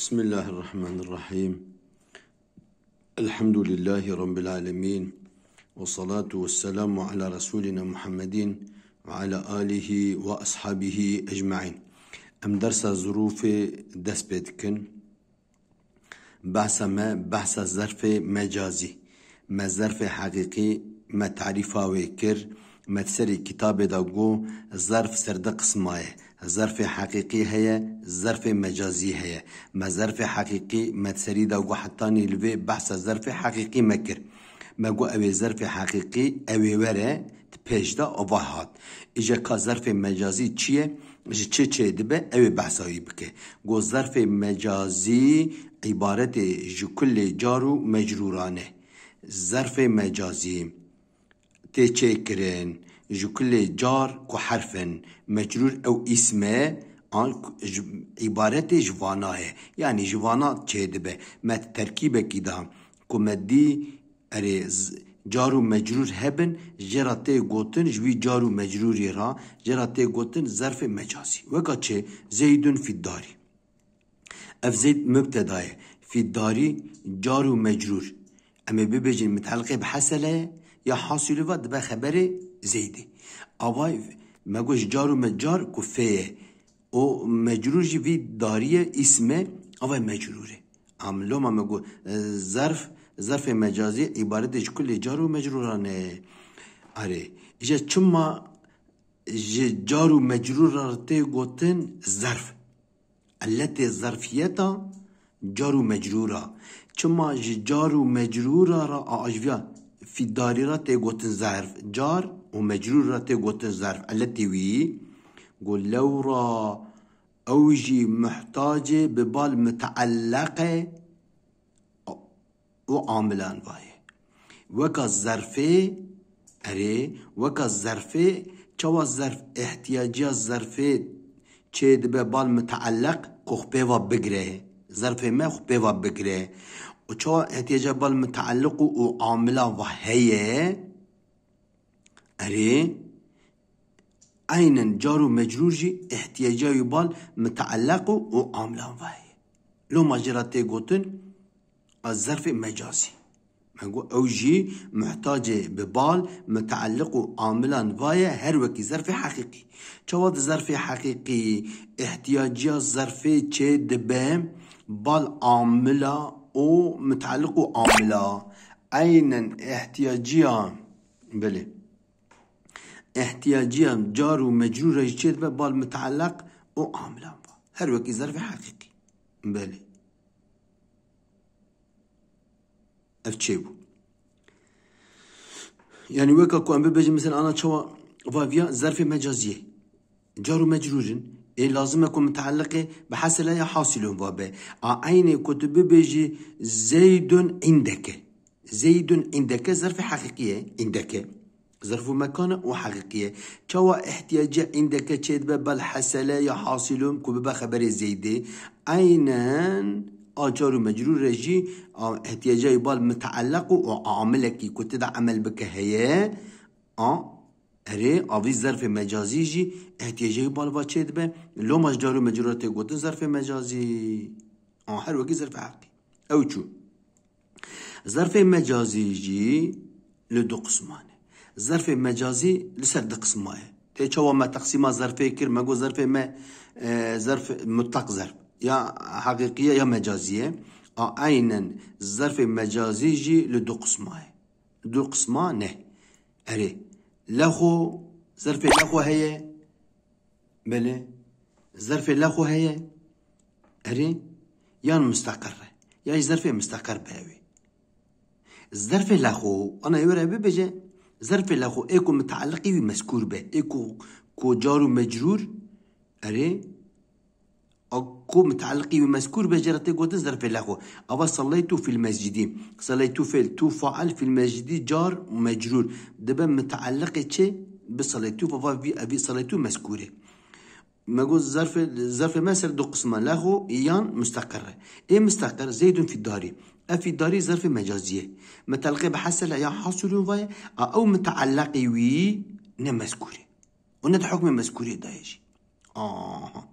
بسم الله الرحمن الرحيم الحمد لله رب العالمين والصلاة والسلام على رسولنا محمد وعلى آله وأصحابه أجمعين أم درس ظروف دس بدكن بحث ما بحث ظرف مجازي ما ظرف حقيقي ما تعريفه وكر ما تسري كتاب داقو ظرف سرد قسمائه ظرف حقیقی هیا ظرف مجازی هیا ما ظرف حقیقی ما تسرید او گو حتانی بحث ظرف حقیقی مکر ما گو اوی ظرف حقیقی اوی وره پیش دا او واحد ایجا که ظرف مجازی چیه؟ ایجا چه چه اوی بحثایی بکه گو ظرف مجازی عبارت جو کل جارو مجرورانه ظرف مجازی تی چه كل جار كحرفا مجرور أو اسمه عبارت جوانا هي يعني جوانا چید بے میں ترکیب کی دا کو جارو مجرور هبن جراتي غوتن جوي جارو مجرور را جراتي غوتن ظرف مجازي وگا چه زيدون في الداري اف زيد مبتداي في الداري جارو مجرور اما ببجن متعلقه بحسله يا حاصل ود بخبره zeydi. Avay me goş car û me car ku feye. O mecrur jî vî dariye isme avay mecrure. Am loma me go e, zarf zarfê mecazî îbaretê ji kulê car û mecruran e. Erê ji çima ji car û mecruran tê gotin zarf. Elletê zarfiyeta car û mecrura. Çima ji car û في داري را تيقوتن زعرف جار ومجرور را تيقوتن زعرف التي وي قول لو را أوجي محتاجة ببال متعلقة وعاملان واي وكا الظرفة أري وكا الظرفة چوا الظرف احتياجي الظرفة چه دبه متعلق خو بيوا بگره ظرف ما خو و بگره وشو يتجبل المتعلق وعاملة وهي أري عينا جار مجرور احتياجا يبال متعلق وعاملة وهي لو ما جراتي قوتن الظرف مجازي او جي محتاج ببال متعلق عامل فايا هر وکی ظرف حقيقي چواد ظرف حقيقي احتياجيا ظرف چه دبم بال عاملا او متعلق عاملة عينا احتياجيا بلي احتياجيا جار ومجرور به بال متعلق او عاملا هر وكي ظرف حقيقي بلي افتشيبو يعني وكا كو ام بيجي مثلا انا تشوا فافيا ظرف مجازي جار ومجرور إيه لازم يكون متعلق بحسن لا حاصل بابا آه، عين كتب بيجي زيد عندك زيد عندك ظرف حقيقية عندك ظرف مكان وحقيقية كوا احتياج عندك تشد ببال حسلا يا حاصل كبب خبر زيد عينا آجار مجرور رجي آه، احتياج بال متعلق وعاملك كنت عمل بك هي اه هرې اوی ظرف مجازی جی احتیاجی بالوا چید به لو مجدار و مجرورت گوتن ظرف مجازی آن هر وکی ظرف حقی او چو ظرف مجازی جی لدو قسمانه ظرف مجازی لسر دو قسمانه تی چوا ما تقسیما ظرفه کر مگو ظرف ما ظرف متق ظرف یا حقیقیه یا مجازیه عينا ظرف مجازی جی لدو قسمانه دو قسمانه اره لاخو ظرف لاخو هي بله ظرف لاخو هي اري يان مستقر يعني ظرف مستقر بهوي ظرف لاخو انا يورا بيجي ظرف لاخو ايكو متعلقي بمسكور به ايكو كو جار ومجرور اري اكو متعلقي ومذكور بجرتي قوت زرفي له او صليتو في المسجد صليتو في تو فعل في المسجد جار مجرور دبا متعلق تشي بصليتو فوا في ابي صليت مذكوره مجوز زرف ما مسر دو قسمة له يان مستقر اي مستقر زيد في الداري في داري ظرف مجازيه متعلق بحسل يا حاصل او متعلق وي نمذكوري وند مذكوري دايجي اه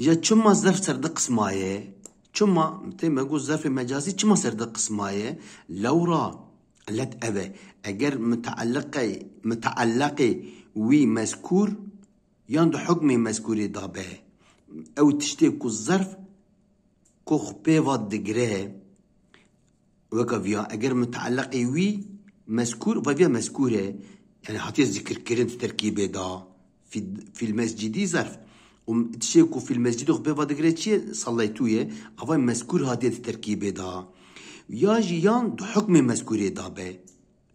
يا تشما الظرف سرد قسماية تشما تيما قول ظرف مجازي تشما سرد قسماية لو را لت أبا أجر متعلقي متعلقي وي مذكور يند حكمي مذكوري دابه أو تشتي كو الظرف كو خبيفا دقراه وكا فيا أجر متعلقي وي مذكور فيا مذكورة يعني حطيت ذكر كرنت تركيبة دا في في المسجد ظرف وتشيكوا في المسجد وخبيبا دقريتشي صليتويا افا مذكور هادي التركيبة دا يا جيان دو حكم مذكوري دابه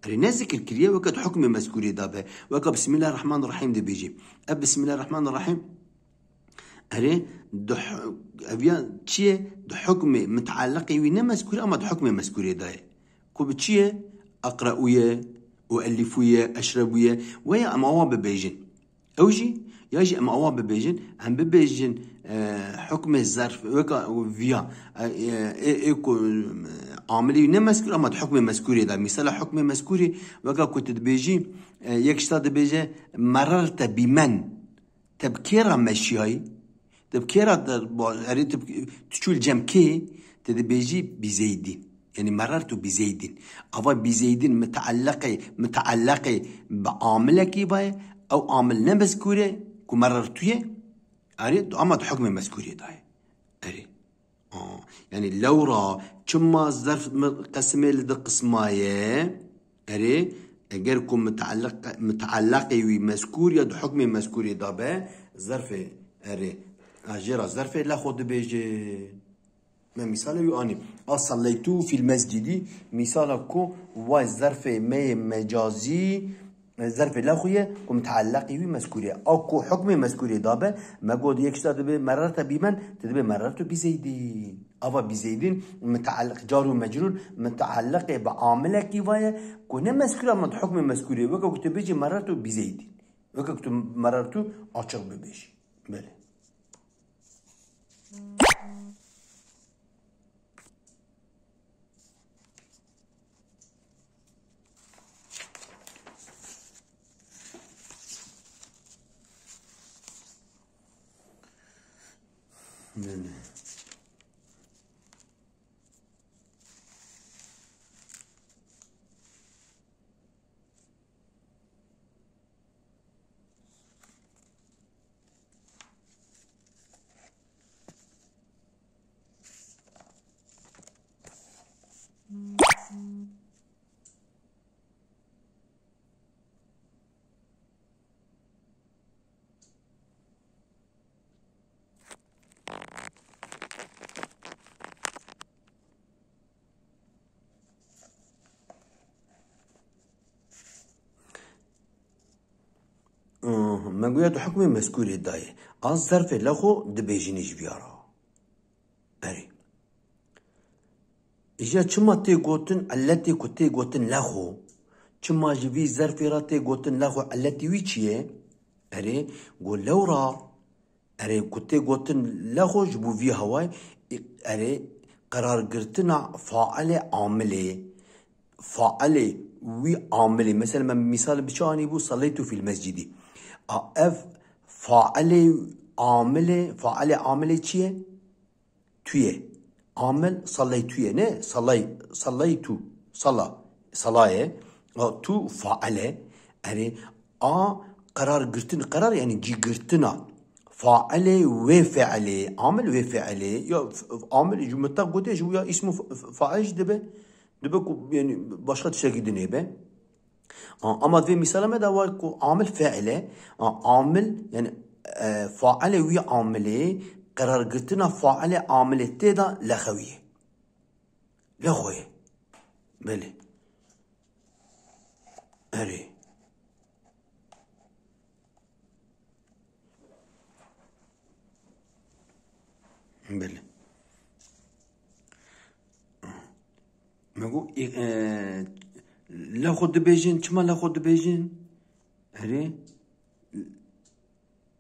رينا ذكر كليا وكد حكم دا بي وكا بسم الله الرحمن الرحيم دي بيجي أب بسم الله الرحمن الرحيم أري دو ح... تشي دو حكم متعلق وين مذكوري أما دو حكم مذكوري دا كوب تشي أقرأ ويا أؤلف ويا أشرب ويا ويا أما هو ببيجن أوجي ياجي اما اوا ببيجن هم ببيجن آه، حكم الظرف وكا فيا آه، آه، إيه، ايكو عاملي نه مذكور اما حكم مذكوري دا مثال حكم مذكوري وكا كنت بيجي يكشتا بيجي مررت بمن تبكيرا مشياي تبكيرا يعني تشول كي تدبيجي بزيدي يعني مررت بزيد أو بزيد متعلق متعلق بعامل كيباي أو عامل نمسكوري كو مرر تويه اري اما حكم مسكوريه داي اري اه يعني لو را كما ظرف قسمه لد قسمايه اري اگر كو متعلق متعلق وي مذكور يا حكم مذكور دابا ظرف اري اجرا ظرف لا خود بيجي ما مثال يو اني اصليتو آه، في المسجد مثالكو واي ظرف مي مجازي ظرف لاخوية ومتعلقي بمذكورية أكو حكم مذكورية دابا ما قود يكشتا دبي مررت بمن تدبي مررت بزيدين أبا بزيدين متعلق جار ومجرور متعلق بعاملة كيفاية كنا مذكورة من حكم مذكورية وكا كتبيجي مررت بزيدين وكا كتب مررت أشغ ببيجي بله 嗯。هم مگویا تو حکم مسکوری دایه از ظرف لخو د دبیجینیش بیارا بری ایجا چما تی گوتن علتی کو تی گوتن لخو چما جوی ظرفی را تی گوتن لخو علتی وی چیه اری گو لورا اری کو تی گوتن لخو جبو وی هوای اری قرار گرتنا فاعل عامله فاعل وی عامله مثلا مثال بچانی بو صلیتو فی المسجدی A اف فاعل عامل فاعل amel, salay تویه ne? Salay, salay tu, sala, صلا صلایه tu faale, yani a karar gırtın karar yani ci gırtına faale ve feale amel ve feale ya amel cümlete godeş ya ismi faaj de be de be yani başka bir şekilde ne be آه، اما في مثال ما دا كو عامل فاعله عامل يعني فاعله وي عامله قرار قلتنا فاعله عامل تیدا لخویه لخوي بلي اري بلي مگو لا خود بيجين چما لا خود بيجين هري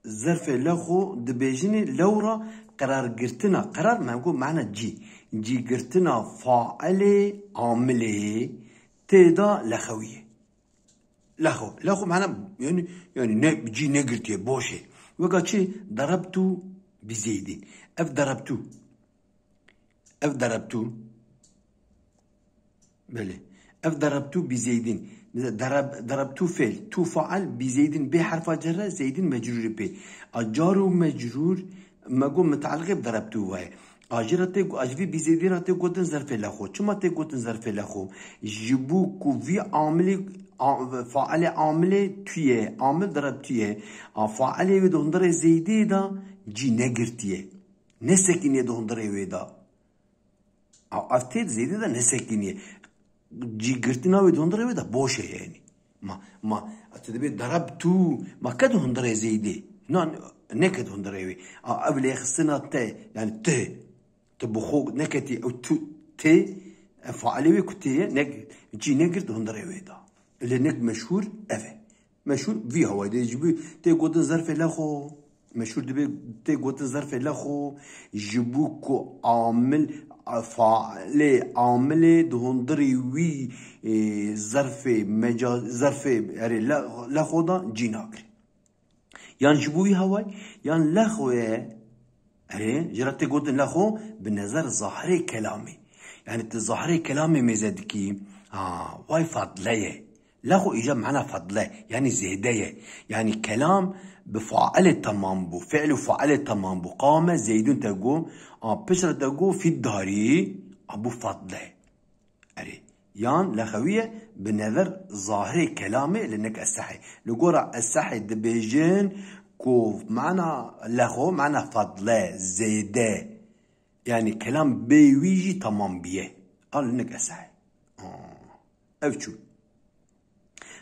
الظرف لا خو دبيجيني لورا قرار قرتنا قرار ما نقول معنى جي جي قرتنا فاعلي عاملي تيدا لخوية لخو لخو معنى يعني يعني جي نقرتي بوشي وقال شي ضربتو بزيدي اف ضربتو اف ضربتو بله Ev darabtu bi zeydin. darab, darabtu fel. Tu faal bi zeydin. B harfa cerre zeydin mecrur bi. Acaru mecrur. Mego metalgı darabtu vaye. Ajir ate ajvi bi zeydin ate gotin zarfe xo. Çim ate gotin zarfe xo. Jibu kuvi amili faale amile tüye. Amil darabtuye. Faale evi dondare zeydi da ne girtiye. Ne sekiniye dondare evi da. Aftet zeydi de ne sekiniye. جيغرتنا وي دوندرا وي دا بوشة يعني ما ما تدبي ضربتو ما كد هندرا زيدي نان نكد هندرا وي قبل يخصنا ت يعني ت تبخو نكتي او تو ت فعلي وي كتي نك جي نكرد هندرا وي دا اللي نك مشهور افه مشهور في هو دي جبي تي قوتن ظرف لا خو مشهور دبي تي قوتن ظرف لا خو جبوكو عامل فعلي عامل دهندري وي إيه، ظرف مجاز ظرف يعني لا لا خدا جيناكر يعني جبوي هواي يعني لا خويا يعني جرت قلت لا خو بالنظر ظاهري كلامي يعني تظاهري كلامي مزدكي اه واي فضليه خو اجا معنا فضله يعني زهديه يعني كلام بفعالة تمام بو فعل فعالة تمام بو قام زيدون تقو آن آه، بشر تقو في الداري أبو فضل أري يان لخوية بنظر ظاهر كلامي لأنك لو قرا أستحي دبيجين كوف معنى لخو معنى فضل زيده يعني كلام بيويجي تمام بيه قال لأنك أستحي أه. أفتشو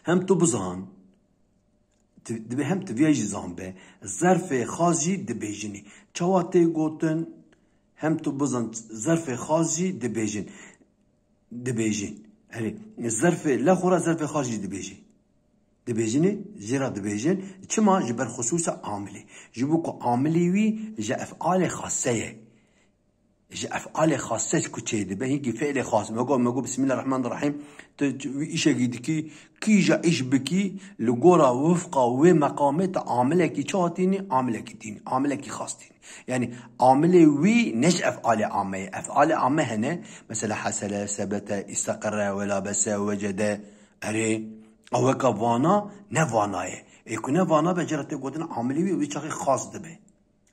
هم تبزان دبه هم تویج زان به ظرف خاصی دبیجنی چواته گوتن هم تو بزن ظرف خاصی دبیجن دبیجن هری ظرف لا خورا ظرف خاصی دبیجن دبیجنی زیرا دبیجن چما جبر خصوص عاملی جبو که عاملی وی جا افعال خاصه جي افعال خاصه كوتشي دابا هي فعل خاص مقول مقول بسم الله الرحمن الرحيم ايش كي كي جا ايش بكي لغورا وفقا ومقامات عامله كي تشاتيني عامله كي تيني عامله كي خاص تيني يعني عامله وي نش افعال عامه افعال عامه هنا مثلا حصل ثبت استقر ولا بس وجد اري او كفانا نفانايه يكون فانا بجرت قدن عامله وي خاص دبه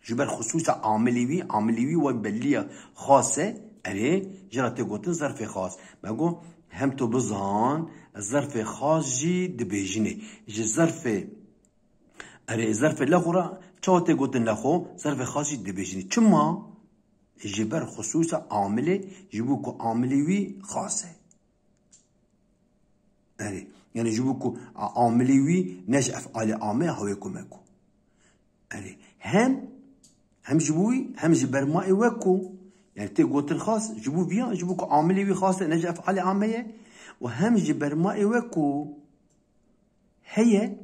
جبر خصوصا عاملیوی عاملیوی و بلیه خاصه اره جرات گوتن ظرف خاص مگو هم تو بزان ظرف خاص جی دبیجینه جی ظرف اره ظرف لخورا چاوت گوتن لخو ظرف خاص جی دبیجینه چما جبر خصوصا عاملی جبو که عاملیوی خاصه اره یعنی جبو که عاملیوی نش افعال عامه هاوی کمکو اره هم هم جبوي هم جبر ما يوكو يعني تي قوت الخاص جبو بيان جبوك عاملي وي خاصة نجا أفعال عامية وهم جبر ما يوكو هي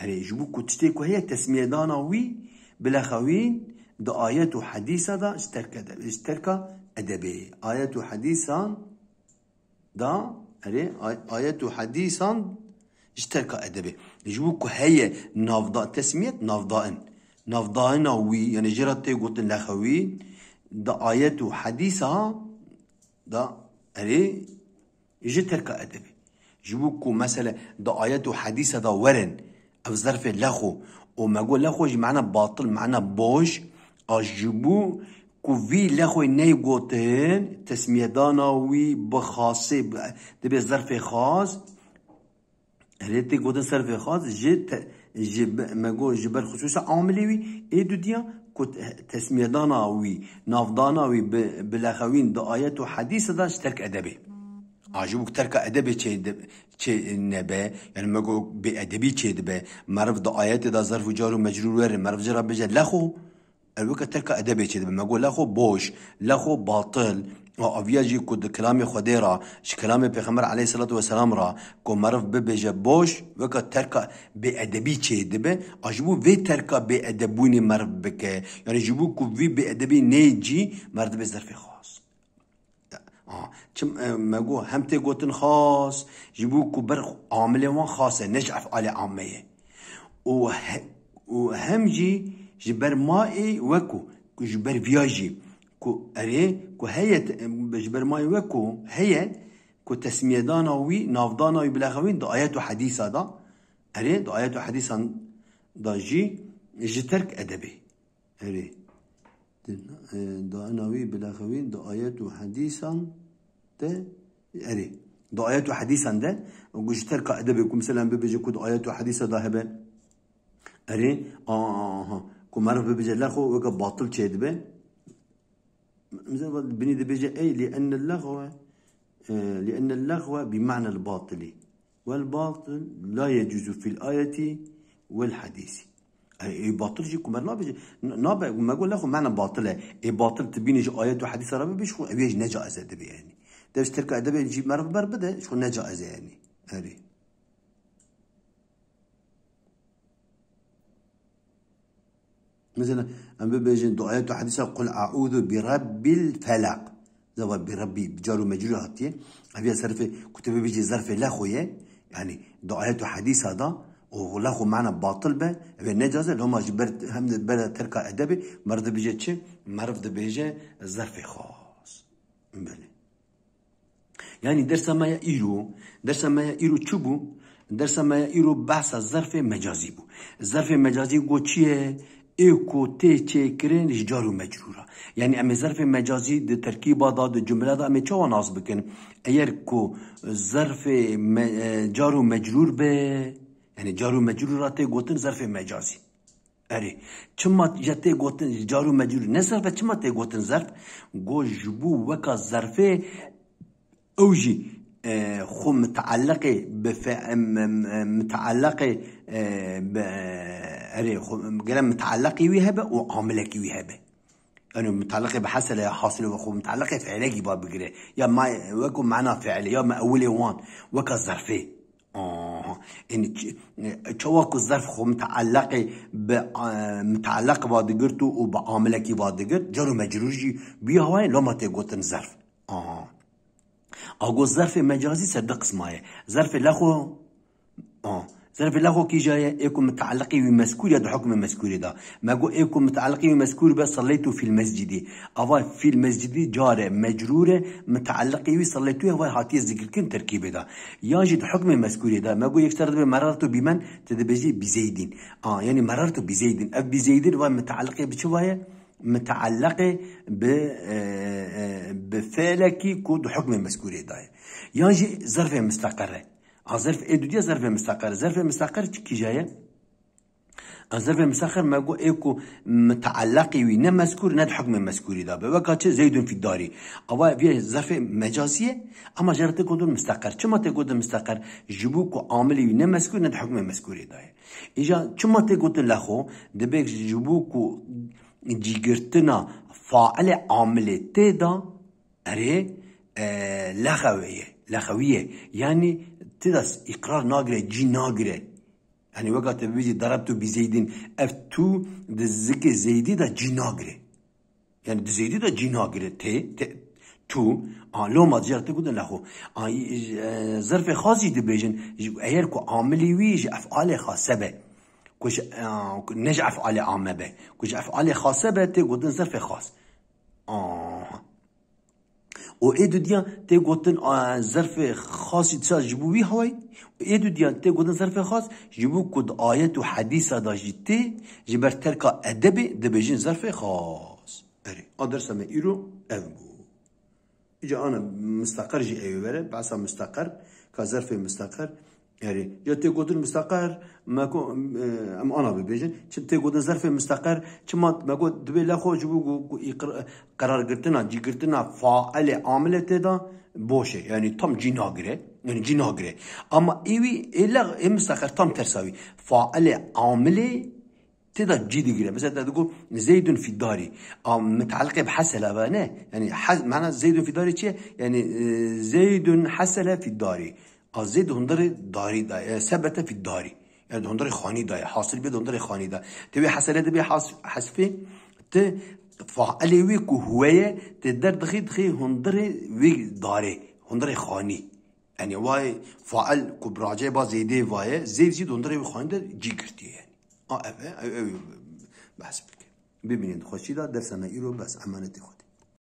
اري جبوك تشتيكو هي تسمية دانا وي بلا خوين دا آيات وحديثة دا اشتركة اشتركة أدبي آيات وحديثة دا أري آيات وحديثة اشتركة أدبي جبوك هي نافضة تسمية نافضة نفضاينا وي يعني جرت تي لخوي دا آيات وحديثة دا أري يجي تلك أدبي جبوكو مثلا دا آيات وحديثة دا ورن أو ظرف لخو وما قول لخو معنى باطل معنى بوش أجبو كو في لخو ني قوتين تسمية دانا وي بخاصي دبي ظرف خاص هلتي قوتن ظرف خاص جي جب مگو جبر خصوصا عاملی وی ای دو دیا کت تسمیه دانا وی ناف دانا وی بلخوین دا آیت و حدیث داش ترک ادبی عجبك ترك أدبي شيء شيء نبى يعني ما جو بأدبي شيء دبى معرف دعايات دا ظرف وجار ومجرور ور معرف جرب بجد لخو الوقت ترك أدبي شيء دبى ما جو لخو بوش لخو باطل او اویا جی د کلام خودی را چې کلام پیغمبر علی صلوات و سلام را کو مرف ببیجه بوش وک ترکه به ادبی چې دی به اجبو وی ترکه به ادبونی مرف بک یعنی جبو کو وی به ادبی نه جی مرد به ظرف خاص آه. چم اه، مگو هم ته گوتن خاص جبو کو بر عامل و خاصه نجعف علی عامه او و هم جی جبر مائی وکو جبر ویاجی كو اري كو هي بجبر ماي وكو هي كو تسميه داناوي نافداناوي بلاغوين دا ايات وحديثه دا اري دا ايات وحديثه دا جي جترك ادبي اري داناوي بلاغوين دا ايات وحديثه دا اري دا ايات وحديثه دا وجترك ادبي كو مثلا بيجي كو دا ايات وحديثه دا هبه اري اه, آه, آه, آه. كو مرف بيجي لاخو وك باطل تشيدبه مازال بني دبيجة أي لأن اللغو آه، لأن اللغو بمعنى الباطل والباطل لا يجوز في الآية والحديث اي باطل جي كما نابج ناب ما نقول لغو معنى باطله اي باطل تبيني جي ايات وحديث ربي بيش ابيج نجا ازد يعني دابا ترك ادب نجيب يعني مرب بربده شكون نجا يعني هذه مثلا ام بيجي دعيت حديثا قل اعوذ برب الفلق زوا بربي بجارو ومجرور هاتي ابي صرف كتب بيجي ظرف لا خويا يعني دعيت حديث هذا وغلاخو معنا باطل به ابي نجازة اللي هما جبرت هم بلا تركة ادبي مرض بيجي تشي مرض بيجي ظرف خاص بلي يعني درس ما يأيرو درس ما يأيرو تشبو درس ما يأيرو بحث الظرف مجازي بو الظرف مجازي قو ایکو تی چه کرین جار و مجرورا یعنی امی ظرف مجازی ده ترکیبا دا ده جمله دا امی چوا ناز بکن اگر کو ظرف جار و مجرور به یعنی جار و مجرور را تی گوتن ظرف مجازی اری چما جته گوتن جار و مجرور نه ظرف چما تی گوتن ظرف گو جبو وکا ظرفه اوجی خو متعلق بف متعلق ب أري خو قلم متعلقة ويهبة وعاملك يوهبه أنا متعلق بحصل حاصل وخو متعلق في فعلية باب قري يا ما وكو معنا فعل يا ما أولي وان وك ظرفية آه ان تشوك الظرف خو متعلق ب متعلق بادقرتو وبعاملك بادقرت جر مجرور جي لو ما تقوتن ظرف آه اگو ظرف مجازی سر ده قسمه ظرف لخو آه. ظرف لخو كي و ايكم متعلقي بمذكور يد حكم المذكور ده ما متعلقی و متعلقي بمذكور صلیت و في المسجد اوا في المسجد جاره مجروره متعلقي صلیت و اوا هاتي ذكر كن تركيب ده يجد حكم المذكور ده ما جو مرارت و بمن تدبجي بزيدين اه يعني مررتو بزيدين اب بزيدين ومتعلقي بشوايه متعلقه بفعلكي كود حكم مذكوري داي يعني ظرف مستقر ظرف اي دوديا ظرف مستقر ظرف مستقر كي جايه ظرف مستقر ما قو ايكو متعلقي وي نه مذكور نه حكم مذكوري دا وقت زيد في الدار او في ظرف مجازيه اما جرت كودون مستقر چما تي كودون مستقر جبو كو عامل وي نه مذكور نه حكم مذكوري دا ايجا چما تي كودون لخو دبك جبو كو cîgirtina faile amilê tê da erê lexewê lexewî yani tê da îqrar nagire cî nagire yani weka te bibêjî darabtu bi zeydîn ev tu di zikê zeydî da cî nagire yani di zeydî da cî nagire tê تو لو ما جرت گودن لهو ظرف خاصی دی بیژن اگر کو عاملی ویج افعال خاصه به كوش آه، نجعف على أفعال عامة به على أفعال خاصة به تقولن ظرف خاص آه و اي دوديا تي قوتن آه، ظرف خاص تسا جبوي هاي و اي دوديا تي قوتن ظرف خاص جبو كود آيات و حديثة داجيتي جبر تركا أدبي دبجين ظرف خاص اري ادرس ما ايرو افبو اجا انا مستقر جي ايو بره بعثا مستقر كظرف مستقر يعني يا تيقودن مستقر ما كو آه، ام انا بيجن تشم تيقودن ظرف مستقر تشم ما كو دبي لا خو جبو قرار قرتنا جي قرتنا فاعل عامل تدا بوشه يعني تم جينا غري يعني جينا غري اما ايوي الا ام مستقر تم ترساوي فاعل عامل جي تجيدي كده مثلا تقول زيد في داري او متعلقه بحسله بقى يعني حس معنى زيد في داري الدار يعني آه، زيد حسله في داري قضیه دندر داری دا ثبت فی الداری يعني دندر خانی دا حاصل به دندر خانی دا تبي حصل ده به حسفه ت فعل وی کو هوه ت در دخی دخی هندر وی داره هندر خانی یعنی وای فعل کو براجه با زیده وای زید زید هندر وی خانی در جی گرتی یعنی آه اوه اوه بحث بکنیم ببینید خوشی دا درسنا ای رو بس امانتی خود